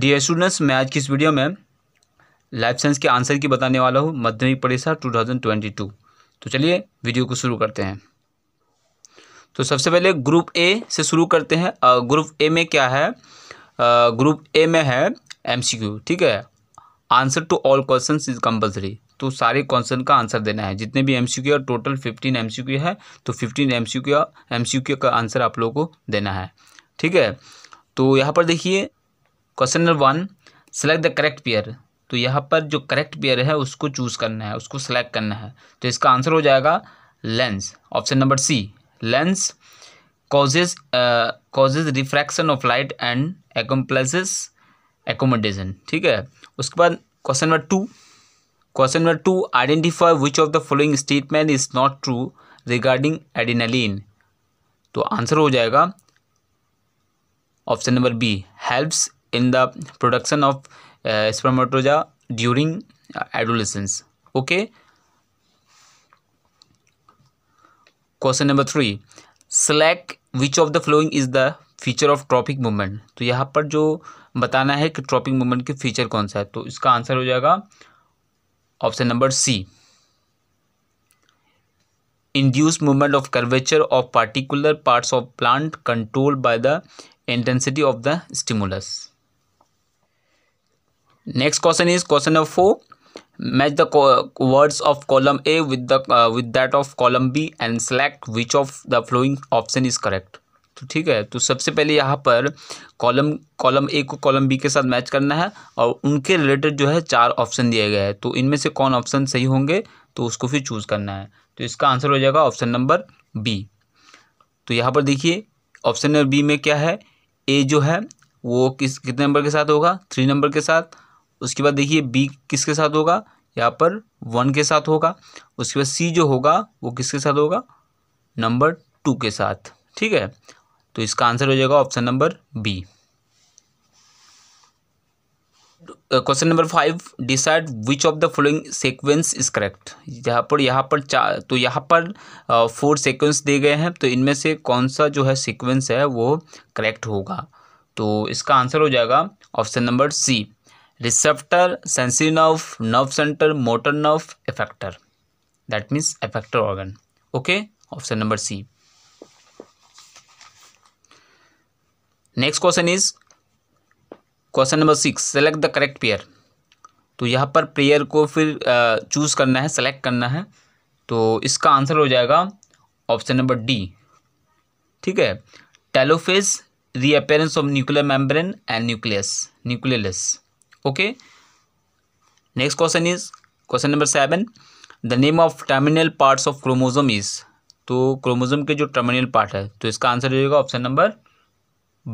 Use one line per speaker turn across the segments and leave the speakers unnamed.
Dear students मैं आज की इस वीडियो में लाइफ साइंस के आंसर की बताने वाला हूँ माध्यमिक परीक्षा 2022 तो चलिए वीडियो को शुरू करते हैं तो सबसे पहले ग्रुप ए से शुरू करते हैं ग्रुप ए में क्या है ग्रुप ए में है एमसीक्यू ठीक है answer to all question is compulsory तो सारे क्वेश्चन का आंसर देना है जितने भी एमसीक्यू और टोटल फिफ्टीन क्यू है तो फिफ्टीन एमसीक्यू एमसीक्यू का आंसर आप लोगों को देना है ठीक है तो यहाँ पर देखिए question number one select the correct pair तो यहाँ पर जो करेक्ट पेयर है उसको चूज़ करना है उसको सेलेक्ट करना है तो इसका आंसर हो जाएगा lens option number C lens causes causes refraction of light and and accommodation ठीक है उसके बाद question number two question number two identify which of the following statement is not true regarding adrenaline तो answer हो जाएगा option number B helps in the production of uh, during adolescence okay question number three select which of the following is the feature of tropic movement तो यहाँ पर जो बताना है कि ट्रॉपिक मूवमेंट के फीचर कौन सा है तो इसका आंसर हो जाएगा option number C induce movement of curvature of particular parts of plant control by the intensity of the stimulus next question is question number four match the words of column A with the with that of column B and select which of the following option is correct तो ठीक है तो सबसे पहले यहाँ पर column column A को column B के साथ मैच करना है और उनके रिलेटेड जो है चार ऑप्शन दिए गए हैं तो इनमें से कौन ऑप्शन सही होंगे तो उसको फिर चूज़ करना है तो इसका आंसर हो जाएगा ऑप्शन नंबर बी तो यहाँ पर देखिए ऑप्शन नंबर बी में क्या है ए जो है वो किस कितने नंबर के साथ होगा थ्री नंबर के साथ उसके बाद देखिए बी किसके साथ होगा यहाँ पर वन के साथ होगा उसके बाद सी जो होगा वो किसके साथ होगा नंबर टू के साथ ठीक है तो इसका आंसर हो जाएगा option number B question number five decide which of the following sequence is correct यहाँ पर यहाँ पर चार तो यहाँ पर फोर सीक्वेंस दिए गए हैं तो इनमें से कौन सा जो है सीक्वेंस है वो करेक्ट होगा तो इसका आंसर हो जाएगा option number C receptor sensory nerve nerve centre motor nerve effector that means effector organ okay option number C next question is question number six select the correct pair तो यहाँ पर pair को फिर choose करना है select करना है तो इसका आंसर हो जाएगा ऑप्शन नंबर डी ठीक है telophase reappearance of nuclear membrane and nucleus nucleus okay next question is question number seven the name of terminal parts of chromosome is तो क्रोमोजोम के जो टर्मिनल पार्ट है तो इसका आंसर रहेगा option number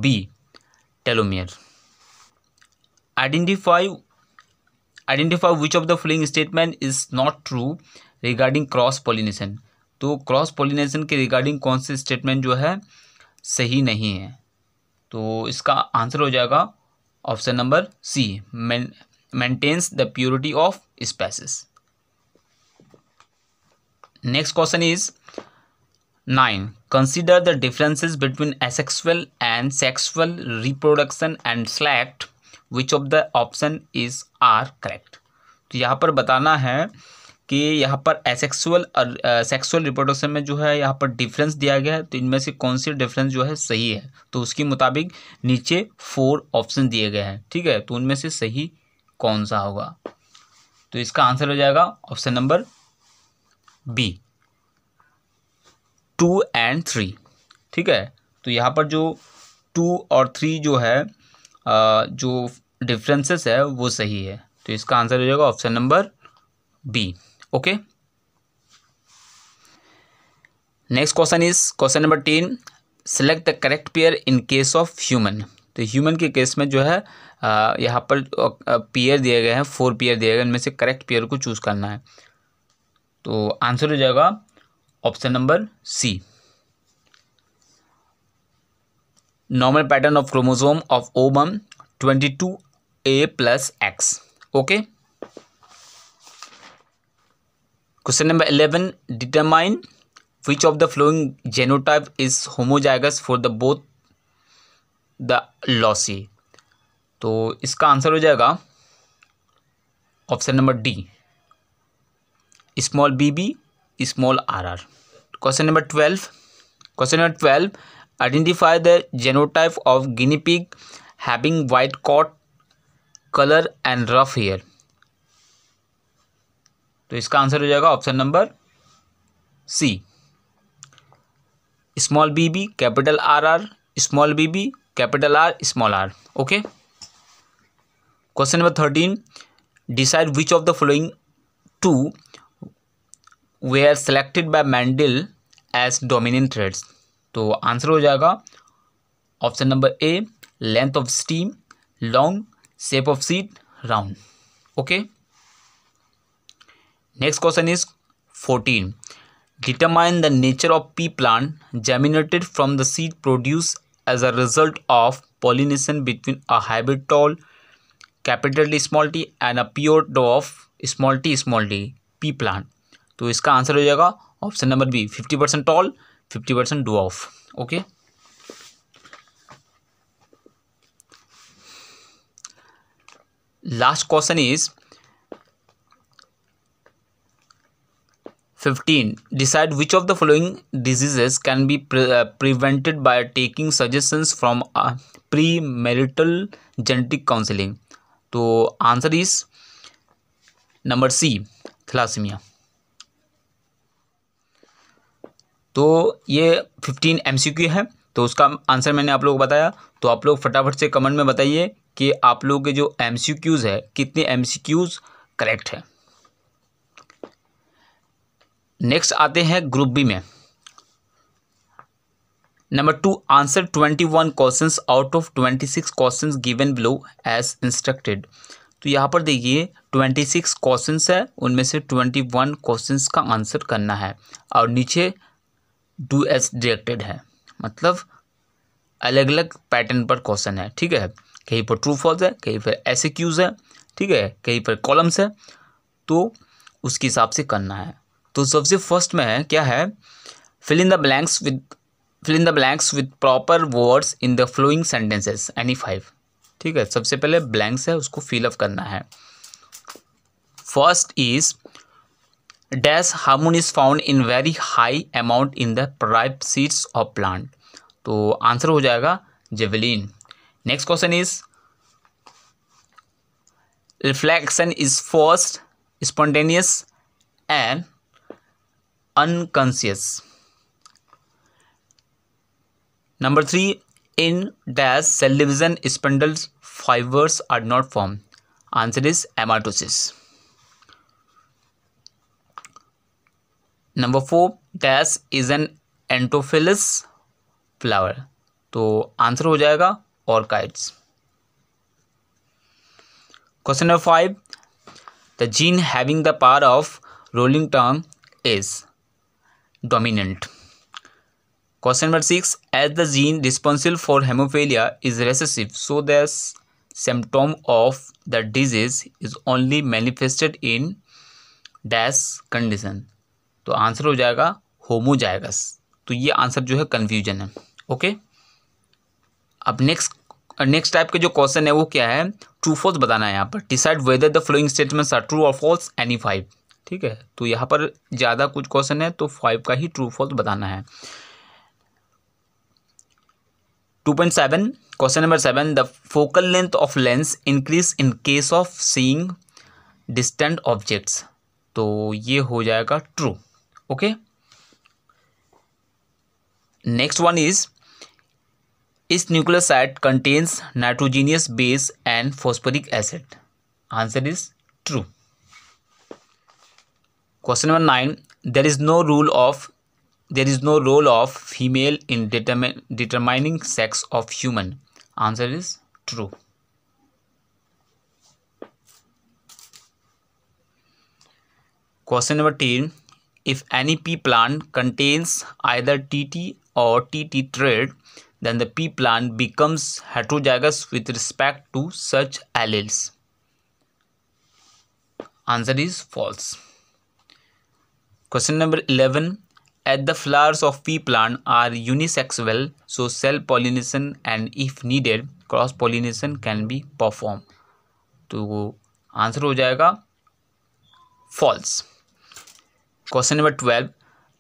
B telomere identify identify which of the following statement is not true regarding cross pollination तो cross pollination के regarding कौन से स्टेटमेंट जो है सही नहीं है तो इसका आंसर हो जाएगा option number C maintains the purity of species next question is nine consider the differences between asexual and sexual reproduction and select which of the option is are correct तो यहाँ पर बताना है कि यहाँ पर एसेक्सुअल और सेक्सुअल रिप्रोडक्शन में जो है यहाँ पर डिफरेंस दिया गया है तो इनमें से कौन सी डिफरेंस जो है सही है तो उसके मुताबिक नीचे फोर ऑप्शन दिए गए हैं ठीक है तो उनमें से सही कौन सा होगा तो इसका आंसर हो जाएगा option number B two and three ठीक है तो यहाँ पर जो टू और थ्री जो है uh, जो डिफ्रेंसेस है वो सही है तो इसका आंसर हो जाएगा option number B okay next question is question number ten select the correct pair in case of human तो ह्यूमन के केस में जो है यहाँ पर पेयर दिए गए हैं फोर पेयर दिए गए इनमें से करेक्ट पेयर को चूज करना है तो आंसर हो जाएगा option number C normal pattern of chromosome of ovum twenty two A plus X okay question number eleven determine which of the following genotype is homozygous for the both the loci तो इसका answer हो जाएगा option number D small B B small R R question number twelve question number twelve identify the genotype of guinea having white coat colour and rough hair तो इसका answer हो जाएगा option number C small B B capital R R small B B capital R small R okay question number thirteen decide which of the following two way are selected by Mendel as dominant traits तो answer हो जाएगा option number A length of stem long shape of seed round okay next question is fourteen determine the nature of pea plant germinated from the seed produce as a result of pollination between a hybrid capital small T and a pure डो of small T small T pea plant तो इसका answer हो जाएगा option number B fifty percent tall fifty percent डो of okay last question is 15 decide which of the following diseases can be pre uh, prevented by taking suggestions from uh, premarital genetic counseling तो answer is number C thalassaemia तो ये fifteen MCQ है तो उसका answer मैंने आप लोग को बताया तो आप लोग फटाफट से कमेंट में बताइए कि आप लोग के जो एमसीक्यूज़ है कितने एमसीक्यूज़ करेक्ट है नेक्स्ट आते हैं ग्रुप बी में number two answer twenty one question out of twenty six question given below as instructed तो यहाँ पर देखिए ट्वेंटी सिक्स क्वेश्चन है उनमें से ट्वेंटी वन क्वेश्चन का आंसर करना है और नीचे डू एज डिरेक्टेड है मतलब अलग अलग पैटर्न पर क्वेश्चन है ठीक है कहीं पर ट्रू फॉल्स है कहीं पर ऐसे क्यूज़ है ठीक है कहीं पर कॉलम्स है तो उसके हिसाब से करना है तो सबसे फर्स्ट में है क्या है fill in the blanks with fill in the blanks with proper words in the following sentences any five ठीक है सबसे पहले ब्लैंक्स है उसको फिलअप करना है first is dash hormone is found in very high amount in the ripe seeds of plant तो answer हो जाएगा gibberellin next question is reflection is first spontaneous and unconscious number 3 in dash cell division spindles fibers are not formed answer is amatosis number 4 dash is an entophilus flower so answer ho jayega orchids question number 5 the gene having the power of rolling tongue is dominant question number six as the gene responsible for haemophilia is recessive so the symptom of the disease is only manifested in dash condition तो answer हो जाएगा homozygous तो ये answer जो है confusion है okay अब next next type के जो क्वेश्चन है वो क्या है ट्रू फॉल्स बताना है यहाँ पर decide whether the following statements are true और फॉल्स एनी फाइव ठीक है तो यहाँ पर ज़्यादा कुछ क्वेश्चन है तो फाइव का ही ट्रू फॉल्स बताना है two point seven question number seven the focal length of lens increase in case of seeing distant objects तो ये हो जाएगा true okay next one is is nucleoside contains nitrogenous base and phosphoric acid answer is true Question number 9. There is no rule of there is no role of female in determin determining sex of human. Answer is true. Question number 10. If any pea plant contains either TT or TT trait, then the pea plant becomes heterozygous with respect to such alleles. Answer is false. Question number 11. At the flowers of pea plant are unisexual, so cell pollination and if needed, cross pollination can be performed. So, answer will be false. Question number 12.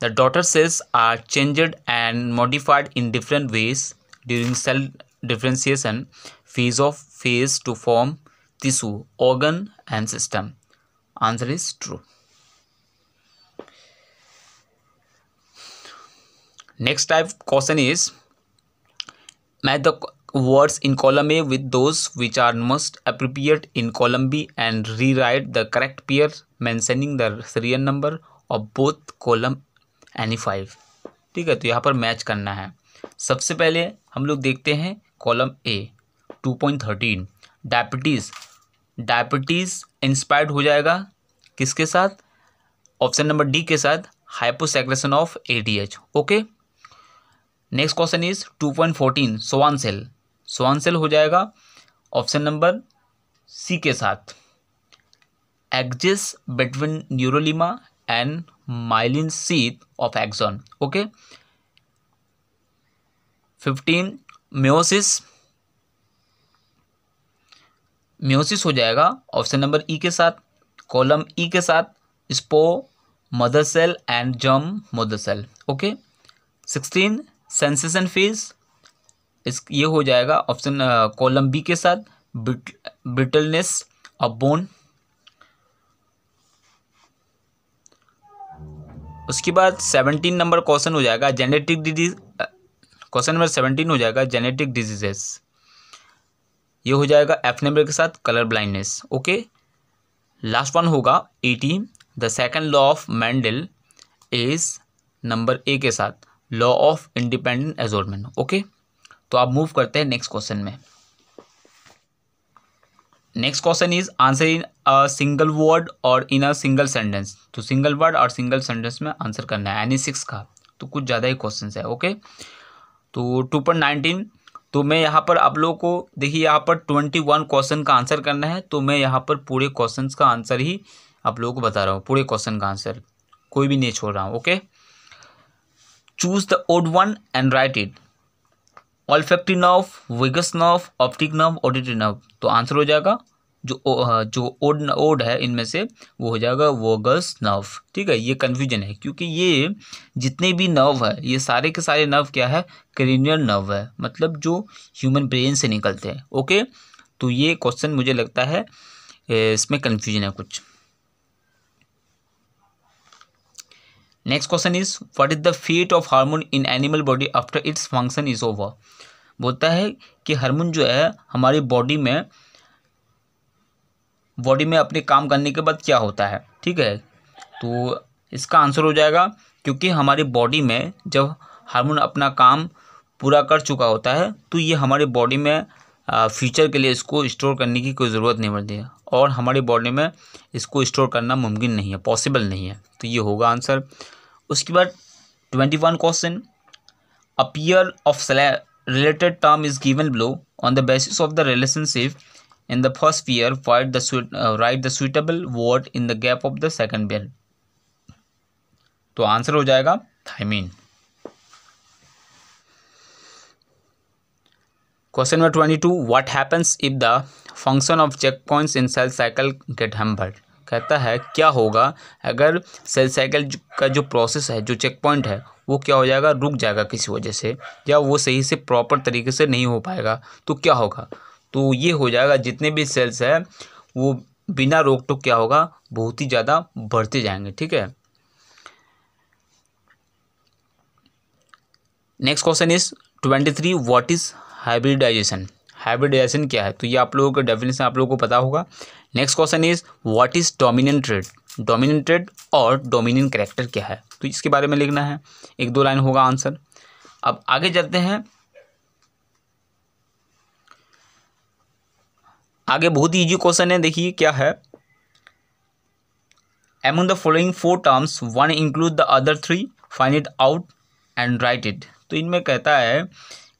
The daughter cells are changed and modified in different ways during cell differentiation phase of phase to form tissue, organ and system. Answer is true. Next type question is match the words in column A with those which are most appropriate in column B and rewrite the correct pair mentioning the serial number of both column any five ठीक है तो यहाँ पर match करना है सबसे पहले हम लोग देखते हैं column A two point thirteen diabetes diabetes insipidus हो जाएगा किसके साथ ऑप्शन नंबर डी के साथ hyposecretion of A D H okay next question is two point fourteen Schwann cell Schwann cell हो जाएगा ऑप्शन नंबर सी के साथ exists between neurilemma and myelin sheath of axon okay fifteen meiosis meiosis हो जाएगा option number ई के साथ column ई e के साथ spore mother cell and germ mother cell okay sixteen sensation phase इस ये हो जाएगा ऑप्शन कॉलम बी के साथ ब्रिट, ब्रिटलनेस ऑफ बोन उसके बाद सेवनटीन नंबर क्वेश्चन हो जाएगा genetic disease question number seventeen हो जाएगा जेनेटिक डिजीजेस ये हो जाएगा एफ नंबर के साथ colour blindness okay last one होगा eighteen the second law of Mendel is number A के साथ law of independent assortment okay तो आप मूव करते हैं नेक्स्ट क्वेश्चन में next question is answer in a single word और इन अ सिंगल सेंटेंस तो सिंगल वर्ड और सिंगल सेंटेंस में आंसर करना है एनी सिक्स का तो कुछ ज़्यादा ही क्वेश्चन है ओके तो टू पॉइंट नाइनटीन तो मैं यहाँ पर आप लोगों को देखिए यहाँ पर ट्वेंटी वन क्वेश्चन का आंसर करना है तो मैं यहाँ पर पूरे क्वेश्चन का आंसर ही आप लोगों को बता रहा हूँ पूरे क्वेश्चन का आंसर कोई भी नहीं छोड़ रहा हूँ okay choose the odd one and write it olfactory nerve vagus nerve optic nerve auditory nerve तो आंसर हो जाएगा जो जो ओड ओड है इनमें से वो हो जाएगा वोगस नर्व ठीक है ये कन्फ्यूजन है क्योंकि ये जितने भी नर्व है ये सारे के सारे नर्व क्या है क्रीनियर नर्व है मतलब जो ह्यूमन ब्रेन से निकलते हैं ओके तो ये क्वेश्चन मुझे लगता है इसमें कन्फ्यूजन है कुछ next question is what is the fate of hormone in animal body after its function is over बोलता है कि हार्मोन जो है हमारी बॉडी में बॉडी में अपने काम करने के बाद क्या होता है ठीक है तो इसका आंसर हो जाएगा क्योंकि हमारी बॉडी में जब हार्मोन अपना काम पूरा कर चुका होता है तो ये हमारी बॉडी में फ्यूचर के लिए इसको स्टोर करने की कोई ज़रूरत नहीं पड़ती है और हमारी बॉडी में इसको स्टोर करना मुमकिन नहीं है पॉसिबल नहीं है तो ये होगा आंसर उसके बाद twenty one question appear of सलै related term is given below on the basis of the relationship in the first pair fight the write the suitable word in the gap of the second pair तो answer हो जाएगा thymine question number twenty two what happens if the function of check points in cell cycle get hampered कहता है क्या होगा अगर cell cycle का जो प्रोसेस है जो चेक पॉइंट है वो क्या हो जाएगा रुक जाएगा किसी वजह से या वो सही से प्रॉपर तरीके से नहीं हो पाएगा तो क्या होगा तो ये हो जाएगा जितने भी सेल्स है वो बिना रोक टोक क्या होगा बहुत ही ज़्यादा बढ़ते जाएंगे ठीक है next question is twenty three what is hybridization hybridization क्या है तो ये आप लोगों का डेफिनेशन आप लोगों को पता होगा next question is what is dominant trait dominant trait और डोमिनेंट कैरेक्टर क्या है तो इसके बारे में लिखना है एक दो लाइन होगा आंसर अब आगे चलते हैं आगे बहुत ही इजी क्वेश्चन है देखिए क्या है among the following four terms one include the other three find it out and write it तो इनमें कहता है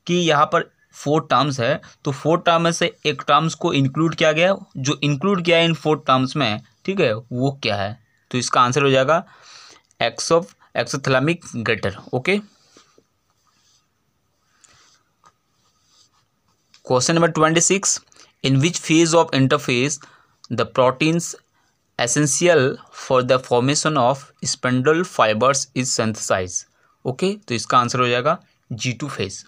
कि यहाँ पर फोर टर्म्स है तो फोर टर्म में से एक टर्म्स को इंक्लूड किया गया जो इंक्लूड किया है इन फोर टर्म्स में ठीक है वो क्या है तो इसका आंसर हो जाएगा एक्स ऑफ एक्सोथलामिक greater okay question number twenty six in which phase of interphase the proteins essential for the formation of spindle fibres is synthesise okay तो इसका आंसर हो जाएगा जी टू फेज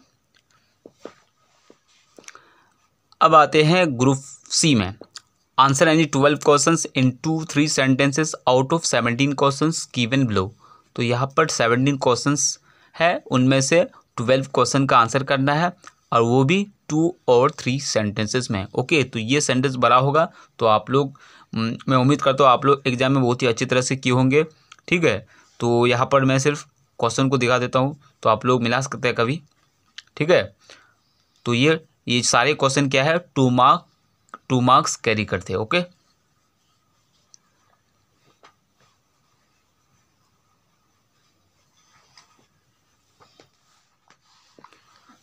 अब आते हैं ग्रुप सी में आंसर यानी twelve question in two three sentences out of seventeen question given below तो यहाँ पर सेवनटीन क्वेश्चन है उनमें से ट्वेल्व क्वेश्चन का आंसर करना है और वो भी टू और थ्री सेंटेंसेस में ओके तो ये सेंटेंस बड़ा होगा तो आप लोग मैं उम्मीद करता हूँ आप लोग एग्जाम में बहुत ही अच्छी तरह से किए होंगे ठीक है तो यहाँ पर मैं सिर्फ क्वेश्चन को दिखा देता हूँ तो आप लोग मिला सकते हैं कभी ठीक है तो ये ये सारे क्वेश्चन क्या है two mark two marks carry करते हैं ओके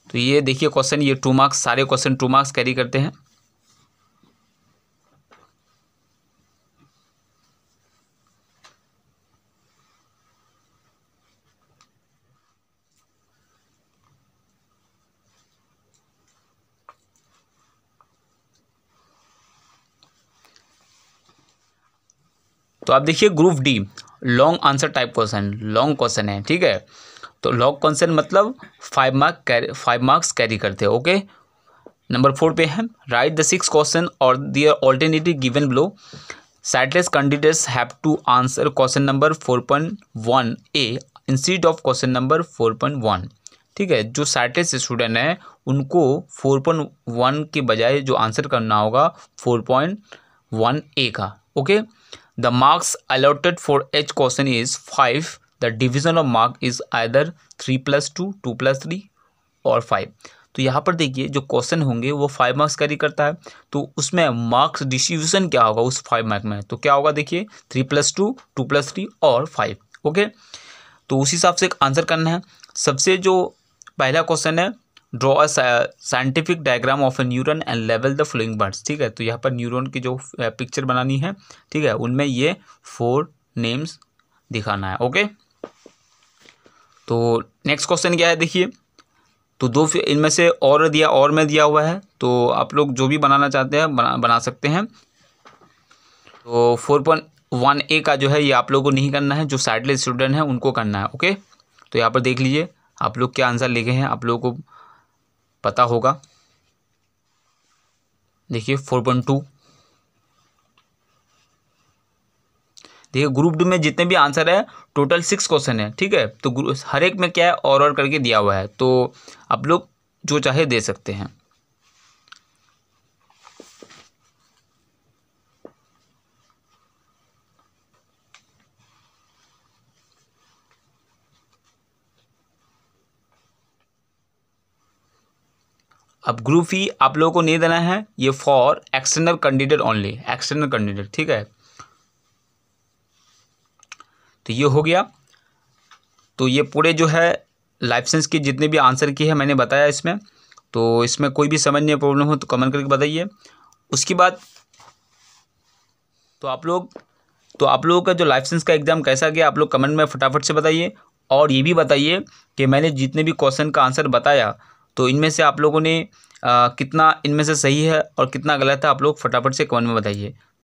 तो ये देखिए क्वेश्चन ये टू मार्क्स सारे क्वेश्चन टू मार्क्स कैरी करते हैं तो आप देखिए group D long answer type question long question है ठीक है तो लॉन्ग क्वेश्चन मतलब five mark carry five marks carry करते हैं ओके नंबर फोर पे है right the six question are there alternative given below sightless candidates have to answer question number four point one A instead of question number four point one ठीक है जो सैटलेस student हैं उनको four point one के बजाय जो answer करना होगा फोर पॉइंट वन ए का okay okay? the marks allotted for each question is 5 the division of mark is either 3 plus 2 2 plus 3 और 5 तो यहाँ पर देखिए जो क्वेश्चन होंगे वो फाइव मार्क्स कैरी करता है तो उसमें मार्क्स डिस्ट्रीब्यूशन क्या होगा उस फाइव मार्क में तो क्या होगा देखिए three plus two two plus three और फाइव ओके तो उस हिसाब से एक आंसर करना है सबसे जो पहला क्वेश्चन है draw a scientific diagram of a neuron and लेवल द फ्लोइंग बर्ड्स ठीक है तो यहाँ पर न्यूरोन की जो पिक्चर बनानी है ठीक है उनमें ये फोर नेम्स दिखाना है ओके तो नेक्स्ट क्वेश्चन क्या है देखिए तो दो इनमें से और दिया और में दिया हुआ है तो आप लोग जो भी बनाना चाहते हैं बना बना सकते हैं तो फोर पॉइंट वन ए का जो है ये आप लोगों को नहीं करना है जो साइडलेस स्टूडेंट हैं उनको करना है ओके तो यहाँ पर देख लीजिए आप लोग क्या आंसर लिखे हैं आप लोगों को पता होगा देखिए फोर पॉइंट टू देखिए ग्रुप डी में जितने भी आंसर है टोटल सिक्स क्वेश्चन है ठीक है तो हर एक में क्या है और और करके दिया हुआ है तो आप लोग जो चाहे दे सकते हैं अब ग्रुप फी e आप लोगों को नहीं देना है ये for external candidate only external candidate ठीक है तो ये हो गया तो ये पूरे जो है लाइसेंस के जितने भी आंसर किए हैं मैंने बताया इसमें तो इसमें कोई भी समझने प्रॉब्लम हो तो कमेंट करके बताइए उसके बाद तो आप लोग तो आप लोगों का जो लाइसेंस का एग्ज़ाम कैसा गया आप लोग कमेंट में फटाफट से बताइए और ये भी बताइए कि मैंने जितने भी क्वेश्चन का आंसर बताया तो इनमें से आप लोगों ने कितना इनमें से सही है और कितना गलत है आप लोग फटाफट से कमेंट में बताइए